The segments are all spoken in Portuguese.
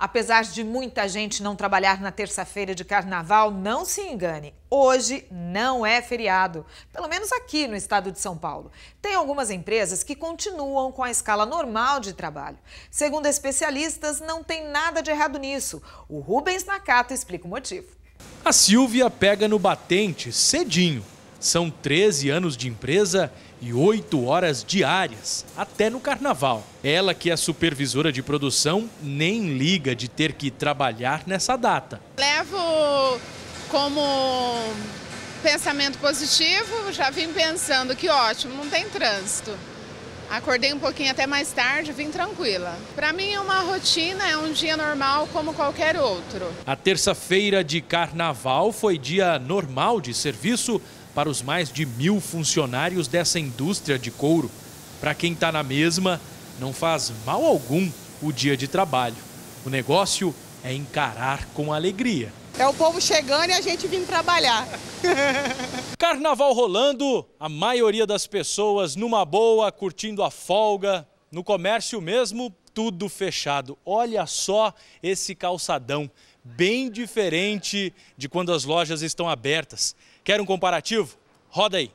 Apesar de muita gente não trabalhar na terça-feira de carnaval, não se engane, hoje não é feriado, pelo menos aqui no estado de São Paulo. Tem algumas empresas que continuam com a escala normal de trabalho. Segundo especialistas, não tem nada de errado nisso. O Rubens Nakato explica o motivo. A Silvia pega no batente cedinho são 13 anos de empresa e 8 horas diárias, até no carnaval. Ela, que é supervisora de produção, nem liga de ter que trabalhar nessa data. Levo como pensamento positivo, já vim pensando que ótimo, não tem trânsito. Acordei um pouquinho até mais tarde, vim tranquila. Para mim é uma rotina, é um dia normal como qualquer outro. A terça-feira de carnaval foi dia normal de serviço para os mais de mil funcionários dessa indústria de couro. Para quem está na mesma, não faz mal algum o dia de trabalho. O negócio é encarar com alegria. É o povo chegando e a gente vindo trabalhar. Carnaval rolando, a maioria das pessoas numa boa, curtindo a folga. No comércio mesmo, tudo fechado. Olha só esse calçadão, bem diferente de quando as lojas estão abertas. Quer um comparativo? Roda aí.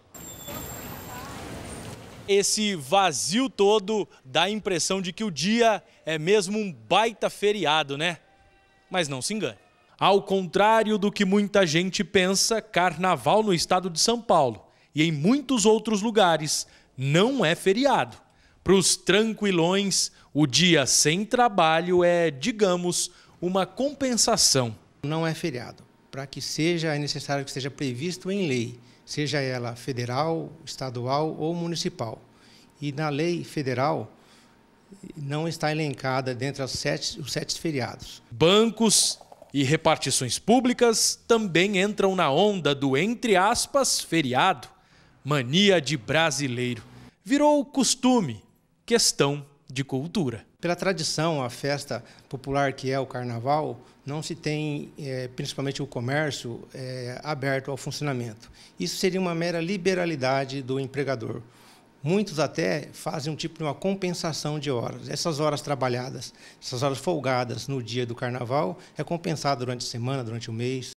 Esse vazio todo dá a impressão de que o dia é mesmo um baita feriado, né? Mas não se engane. Ao contrário do que muita gente pensa, carnaval no estado de São Paulo e em muitos outros lugares não é feriado. Para os tranquilões, o dia sem trabalho é, digamos, uma compensação. Não é feriado. Para que seja, é necessário que seja previsto em lei, seja ela federal, estadual ou municipal. E na lei federal, não está elencada dentre os sete, os sete feriados. Bancos e repartições públicas também entram na onda do, entre aspas, feriado. Mania de brasileiro. Virou costume questão de cultura. Pela tradição, a festa popular que é o carnaval, não se tem, é, principalmente o comércio, é, aberto ao funcionamento. Isso seria uma mera liberalidade do empregador. Muitos até fazem um tipo de uma compensação de horas. Essas horas trabalhadas, essas horas folgadas no dia do carnaval, é compensado durante a semana, durante o mês.